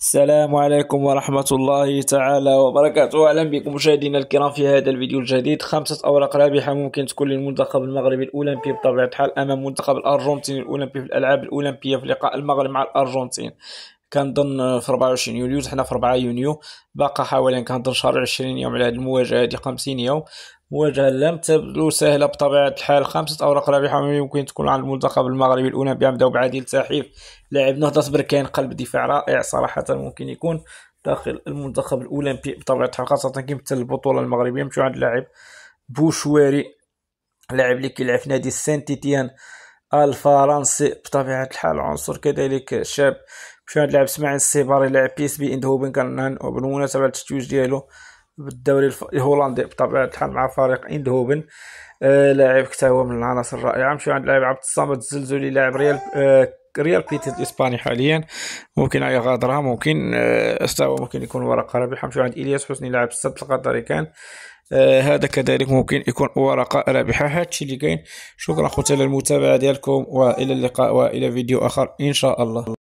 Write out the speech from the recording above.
السلام عليكم ورحمة الله تعالى وبركاته أهلا بكم مشاهدينا الكرام في هذا الفيديو الجديد خمسة أوراق رابحة ممكن تكون للمنتخب المغربي الأولمبي بطبيعة الحال أمام منتخب الأرجنتين الأولمبي في الألعاب الأولمبية في لقاء المغرب مع الأرجنتين كنظن في 24 يوليو حنا في 4 يونيو باقا حوالي كنظن شهر 20 يوم على هذه المواجهه هذه 50 يوم مواجهه لم تبدو سهله بطبيعه الحال خمسه اوراق رابحه ممكن تكون عند المنتخب المغربي الاولمبي بداو بعديل ساحيف لاعب نهضه بركان قلب دفاع رائع صراحه ممكن يكون داخل المنتخب الاولمبي بطبيعه الحال خاصه كيمثل البطوله المغربيه مشو عند اللاعب بوشواري لاعب اللي كيلعب في نادي سانتيتيان الفرنسي بطبيعه الحال عنصر كذلك شاب مشينا نلعب اسماعيل السيباري لاعب بي اس بي اندهوبن كنهن وبالمناسبه التتويج ديالو بالدوري الهولندي بطبيعه الحال مع فريق اندهوبن آه لاعب حتى هو من العناصر الرائعه مشيو عند لاعب عبد الصمد الزلزولي لاعب ريال آه ريال بيتيز الاسباني حاليا ممكن يغادرها ممكن آه، استوى هو ممكن يكون ورقه رابحه مشيو عند الياس حسني لاعب السد القطري كان آه، هذا كذلك ممكن يكون ورقة رابحة هادشي اللي كاين شكرا خوتي على المتابعة ديالكم والى اللقاء والى فيديو اخر ان شاء الله